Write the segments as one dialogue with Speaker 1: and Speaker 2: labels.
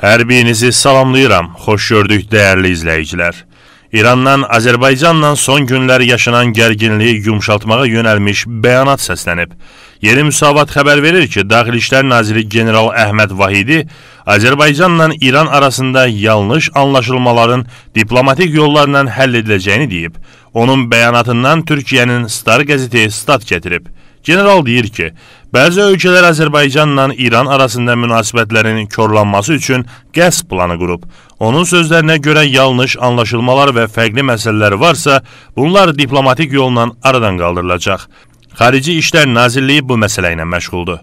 Speaker 1: Hər birinizi salamlayıram, xoş gördük dəyərli izləyicilər. İrandan Azərbaycanla son günlər yaşanan gərginliyi yumşaltmağa yönəlmiş bəyanat səslənib. Yeni müsavat xəbər verir ki, Daxili İşlər Naziri General Əhməd Vahidi Azərbaycanla İran arasında yanlış anlaşılmaların diplomatik yollarla həll ediləcəyini deyib. Onun bəyanatından Türkiyənin Star qəzeti stat gətirib. General deyir ki, Bəzi ölkələr Azərbaycanla İran arasında münasibətlərin korlanması üçün qəsd planı qurub. Onun sözlərinə görə yanlış anlaşılmalar və fərqli məsələlər varsa, bunlar diplomatik yolla aradan qaldırılacaq. Xarici İşlər Nazirliyi bu məsələ ilə məşğuldur.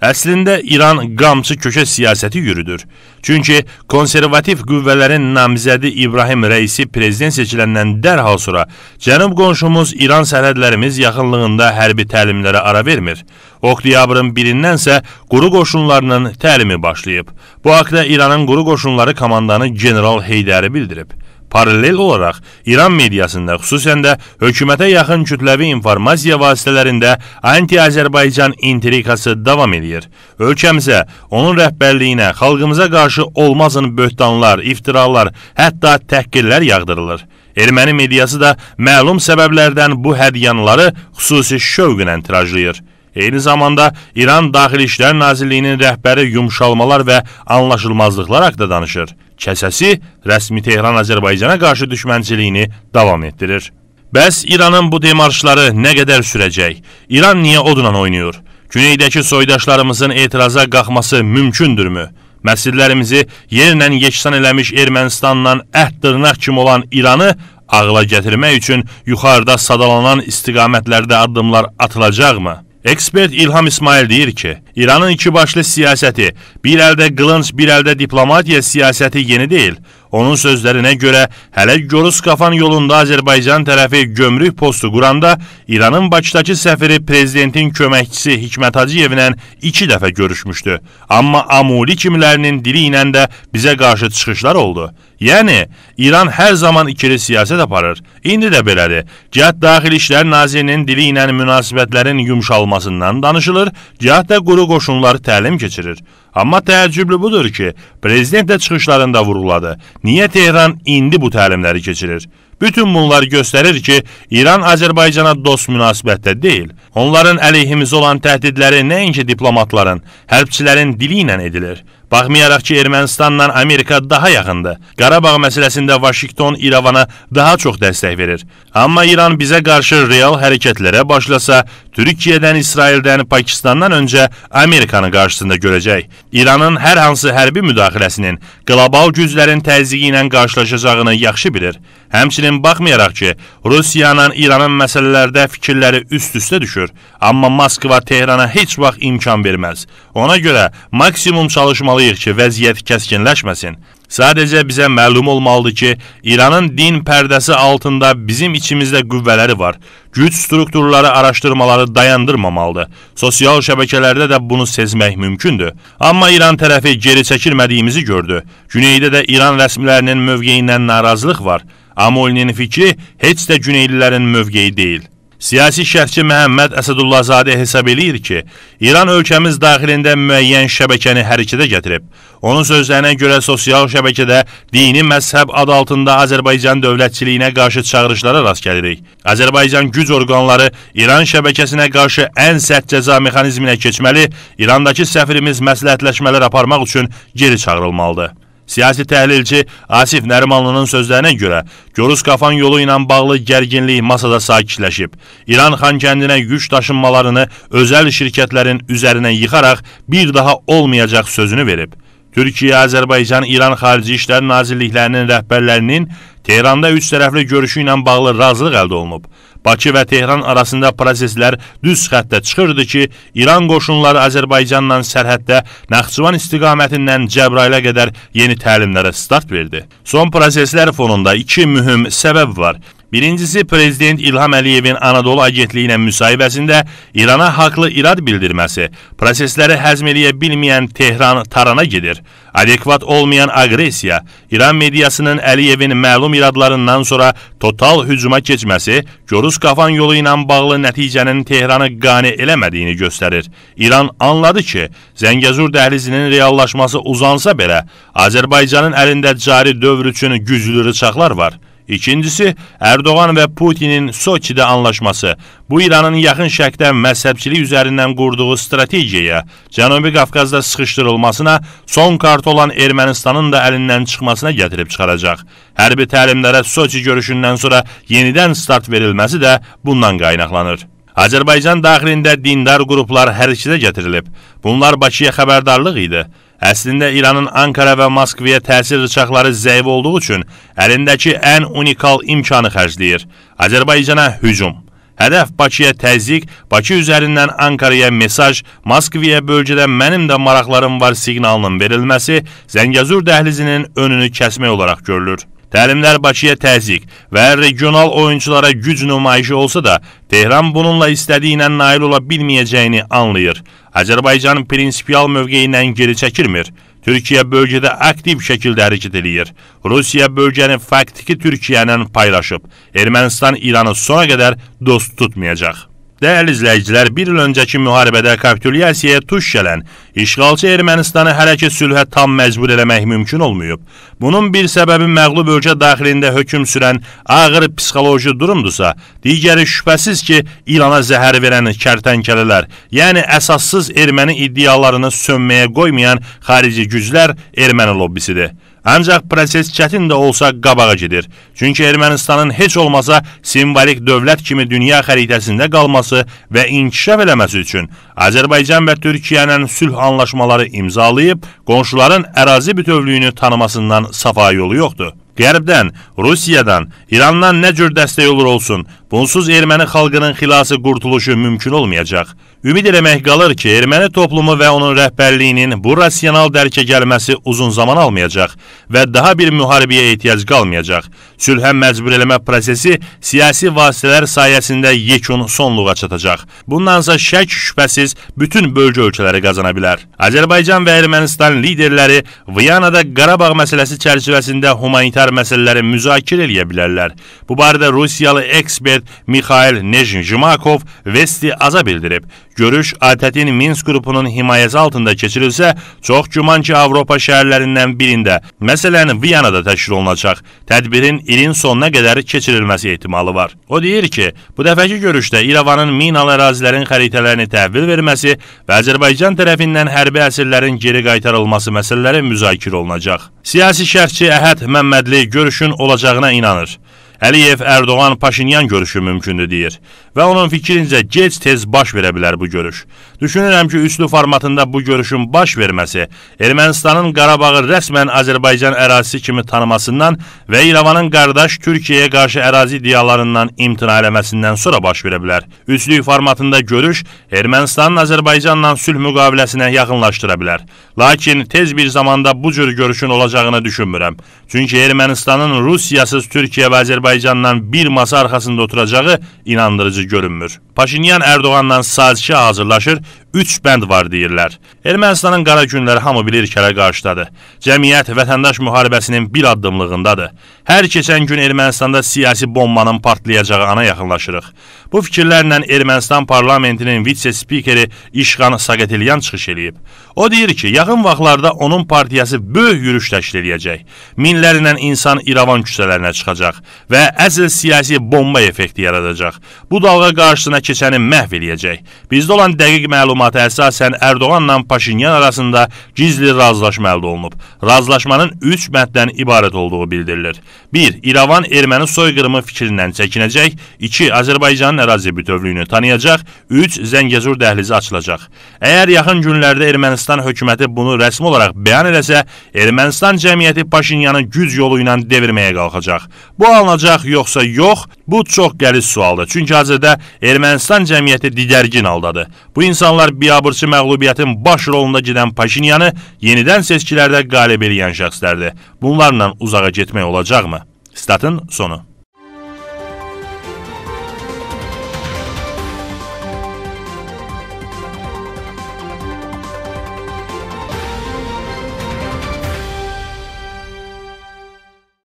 Speaker 1: Əslində İran qamçı köşə siyasəti yürüdür. Çünki konservativ qüvvələrin namizədi İbrahim Rəisi prezident seçiləndən dərhal sonra cənub qonşumuz İran sərhədlərimiz yaxınlığında hərbi təlimlərə ara vermir. Oktyabırın birindənsə quru qoşunlarının təlimi başlayıb. Bu haqda İranın quru qoşunları komandanı general Heydəri bildirib. Paralel olaraq İran mediasında, xüsusən də hökumətə yaxın kütləvi informasiya vasitələrində anti-Azərbaycan intrikası davam edir. Ölkəmizə, onun rəhbərliyinə, xalqımıza qarşı olmazın böhtanlar, iftiralar, hətta təhqirlər yağdırılır. Erməni mediası da məlum səbəblərdən bu hədyanları xüsusi şövqlə tirajlayır. Eyni zamanda İran Daxili İşlər Nazirliyinin rəhbəri yumşalmalar və anlaşılmazlıqlar haqqında danışır. Kəsəsi rəsmi Tehran Azərbaycana qarşı düşmənçiliyini davam etdirir. Bəs İranın bu demarşları nə qədər sürəcək? İran niyə odla oynayır? Güneydəki soydaşlarımızın etiraza qalxması mümkündürmü? Məscidlərimizi yerlə yeksan eləmiş Ermənistanla əhd dırnaq kimi olan İranı ağla gətirmək üçün yuxarıda sadalanan istiqamətlərdə addımlar atılacaqmı? Ekspert İlham İsmail deyir ki, İranın iki başlı siyasəti, bir əldə qılınc, bir əldə diplomatiya siyasəti yeni deyil, Onun sözlərinə görə, hələ Gorus-Kafan yolunda Azərbaycan tərəfi gömrük postu quranda İranın Bakıdakı səfiri prezidentin köməkçisi Hikmət Hacıyevlə iki dəfə görüşmüşdü. Amma Amuli kimlərinin dili ilə də bizə qarşı çıxışlar oldu. Yəni, İran hər zaman ikili siyasət aparır. İndi də belədir. Cəhət Daxili İşlər Nazirinin dili ilə münasibətlərin yumşalmasından danışılır, cəhət də quru qoşunları təlim keçirir. Amma təəccüblü budur ki, prezident də çıxışlarında vurğuladı. Niyə Tehran indi bu təlimləri keçirir? Bütün bunlar göstərir ki, İran Azərbaycana dost münasibətdə deyil. Onların əleyhimizə olan təhdidləri nəinki diplomatların, hərbçilərin dili ilə edilir. Baxmayaraq ki, Ermənistanla Amerika daha yaxındır. Qarabağ məsələsində Vaşington İrəvana daha çox dəstək verir. Amma İran bizə qarşı real hərəkətlərə başlasa, Türkiyədən, İsraildən, Pakistandan öncə Amerikanı qarşısında görəcək. İranın hər hansı hərbi müdaxiləsinin qlobal güclərin təzyiqi ilə qarşılaşacağını yaxşı bilir. Həmçinin baxmayaraq ki, Rusiyanın İranın məsələlərdə fikirləri üst-üstə düşür, amma Moskva Tehrana heç vaxt imkan verməz. Ona görə maksimum çalışmalı baxmalıyıq ki, vəziyyət kəskinləşməsin. Sadəcə bizə məlum olmalıdır ki, İranın din pərdəsi altında bizim içimizdə qüvvələri var. Güc strukturları araşdırmaları dayandırmamalıdır. Sosial şəbəkələrdə də bunu sezmək mümkündür. Amma İran tərəfi geri çəkilmədiyimizi gördü. Güneydə də İran rəsmilərinin mövqeyindən narazılıq var. Amolinin fikri heç də güneylilərin mövqeyi deyil. Siyasi şərhçi Məhəmməd Əsədullazadə hesab eləyir ki, İran ölkəmiz daxilində müəyyən şəbəkəni hərəkətə gətirib. Onun sözlərinə görə sosial şəbəkədə dini məzhəb adı altında Azərbaycan dövlətçiliyinə qarşı çağırışlara rast gəlirik. Azərbaycan güc orqanları İran şəbəkəsinə qarşı ən sərt cəza mexanizminə keçməli, İrandakı səfirimiz məsləhətləşmələr aparmaq üçün geri çağırılmalıdır. Siyasi təhlilçi Asif Nərimanlının sözlərinə görə, Goruz-Qafan yolu ilə bağlı gərginlik masada sakitləşib. İran xan kəndinə yük daşınmalarını özəl şirkətlərin üzərinə yıxaraq bir daha olmayacaq sözünü verib. Türkiyə, Azərbaycan, İran Xarici İşlər Nazirliklərinin rəhbərlərinin Tehranda üç tərəfli görüşü ilə bağlı razılıq əldə olunub. Bakı və Tehran arasında proseslər düz xəttə çıxırdı ki, İran qoşunları Azərbaycanla sərhəddə Naxçıvan istiqamətindən Cəbrailə qədər yeni təlimlərə start verdi. Son proseslər fonunda iki mühüm səbəb var. Birincisi Prezident İlham Əliyevin Anadolu Agentliyi ilə müsahibəsində İrana haqlı irad bildirməsi, prosesləri həzm eləyə bilməyən Tehran tarana gedir, adekvat olmayan aqressiya, İran mediasının Əliyevin məlum iradlarından sonra total hücuma keçməsi, Görüz Qafan yolu ilə bağlı nəticənin Tehranı qane eləmədiyini göstərir. İran anladı ki, Zəngəzur dəhlizinin reallaşması uzansa belə, Azərbaycanın əlində cari dövr üçün güclü rıçaqlar var. İkincisi, Erdoğan və Putinin Soçidə anlaşması bu İranın yaxın şərqdə məzhəbçilik üzərindən qurduğu strategiyaya, Cənubi Qafqazda sıxışdırılmasına, son kart olan Ermənistanın da əlindən çıxmasına gətirib çıxaracaq. Hərbi təlimlərə Soçi görüşündən sonra yenidən start verilməsi də bundan qaynaqlanır. Azərbaycan daxilində dindar qruplar hərəkətə gətirilib. Bunlar Bakıya xəbərdarlıq idi. Əslində İranın Ankara və Moskvaya təsir rıçaqları zəif olduğu üçün əlindəki ən unikal imkanı xərcləyir. Azərbaycana hücum. Hədəf Bakıya təzyiq, Bakı üzərindən Ankaraya mesaj, Moskvaya bölgədə mənim də maraqlarım var siqnalının verilməsi Zəngəzur dəhlizinin önünü kəsmək olaraq görülür. Təlimlər Bakıya təzyiq və regional oyunçulara güc nümayişi olsa da, Tehran bununla istədiyinə nail ola bilməyəcəyini anlayır. Azərbaycan prinsipial mövqeyindən geri çəkilmir. Türkiyə bölgədə aktiv şəkildə hərəkət eləyir. Rusiya bölgəni faktiki Türkiyənin paylaşıb. Ermənistan İranı sona qədər dost tutmayacaq. Dəyərli izləyicilər, bir il öncəki müharibədə kapitulyasiyaya tuş gələn işğalçı Ermənistanı hələ ki sülhə tam məcbur eləmək mümkün olmayıb. Bunun bir səbəbi məğlub ölkə daxilində hökm sürən ağır psixoloji durumdursa, digəri şübhəsiz ki, İrana zəhər verən kərtənkələlər, yəni əsassız erməni iddialarını sönməyə qoymayan xarici güclər erməni lobbisidir. Ancaq proses çətin də olsa qabağa gedir. Çünki Ermənistanın heç olmasa simvolik dövlət kimi dünya xəritəsində qalması və inkişaf eləməsi üçün Azərbaycan və Türkiyənin sülh anlaşmaları imzalayıb, qonşuların ərazi bütövlüyünü tanımasından safa yolu yoxdur. Qərbdən, Rusiyadan, İrandan nə cür dəstək olur olsun, Bunsuz erməni xalqının xilası qurtuluşu mümkün olmayacaq. Ümid eləmək qalır ki, erməni toplumu və onun rəhbərliyinin bu rasional dərkə gəlməsi uzun zaman almayacaq və daha bir müharibəyə ehtiyac qalmayacaq. Sülhə məcbur eləmə prosesi siyasi vasitələr sayəsində yekun sonluğa çatacaq. Bundansa şək şübhəsiz bütün bölgə ölkələri qazana bilər. Azərbaycan və Ermənistan liderləri Viyanada Qarabağ məsələsi çərçivəsində humanitar məsələləri müzakirə eləyə bilərlər. Bu barədə Rusiyalı ekspert Sovet Mikhail Nejin Jimakov Vesti Aza bildirib. Görüş ATƏT-in Minsk qrupunun himayəsi altında keçirilsə, çox güman ki, Avropa şəhərlərindən birində, məsələn Viyanada təşkil olunacaq. Tədbirin ilin sonuna qədər keçirilməsi ehtimalı var. O deyir ki, bu dəfəki görüşdə İrəvanın minalı ərazilərin xəritələrini təhvil verməsi və Azərbaycan tərəfindən hərbi əsirlərin geri qaytarılması məsələləri müzakirə olunacaq. Siyasi şərhçi Əhəd Məmmədli görüşün olacağına inanır. Əliyev Ərdoğan Paşinyan görüşü mümkündür deyir və onun fikrincə gec-tez baş verə bilər bu görüş. Düşünürəm ki, üslü formatında bu görüşün baş verməsi Ermənistanın Qarabağı rəsmən Azərbaycan ərazisi kimi tanımasından və İrəvanın qardaş Türkiyəyə qarşı ərazi diyalarından imtina eləməsindən sonra baş verə bilər. Üslü formatında görüş Ermənistanın Azərbaycanla sülh müqaviləsinə yaxınlaşdıra bilər. Lakin tez bir zamanda bu cür görüşün olacağını düşünmürəm. Çünki Ermənistanın Rusiyasız Türkiyə və Azərbaycan Azərbaycandan bir masa arxasında oturacağı inandırıcı görünmür. Paşinyan Erdoğandan sazişə hazırlaşır, 3 bənd var deyirlər. Ermənistanın qara günləri hamı bilir ki, hələ qarşıdadır. Cəmiyyət vətəndaş müharibəsinin bir addımlığındadır. Hər keçən gün Ermənistanda siyasi bombanın partlayacağı ana yaxınlaşırıq. Bu fikirlərlə Ermənistan parlamentinin vitse-spikeri İşxan Saqetilyan çıxış eləyib. O deyir ki, yaxın vaxtlarda onun partiyası böyük yürüş təşkil eləyəcək. Minlərlə insan İrəvan küçələrinə çıxacaq və və əsl siyasi bomba effekti yaradacaq. Bu dalğa qarşısına keçəni məhv eləyəcək. Bizdə olan dəqiq məlumata əsasən Ərdoğanla Paşinyan arasında gizli razılaşma əldə olunub. Razılaşmanın 3 mətdən ibarət olduğu bildirilir. 1. İrəvan erməni soyqırımı fikrindən çəkinəcək. 2. Azərbaycanın ərazi bütövlüyünü tanıyacaq. 3. Zəngəzur dəhlizi açılacaq. Əgər yaxın günlərdə Ermənistan hökuməti bunu rəsmi olaraq bəyan eləsə, Ermənistan cəmiyyəti Paşinyanı güc yolu ilə devirməyə qalxacaq. Bu alınacaq olacaq yoxsa yox? Bu çox qəliz sualdır. Çünki hazırda Ermənistan cəmiyyəti digərgin haldadır. Bu insanlar biabırçı məğlubiyyətin baş rolunda gedən Paşinyanı yenidən seçkilərdə qalib eləyən şəxslərdir. Bunlarla uzağa getmək olacaqmı? Statın sonu.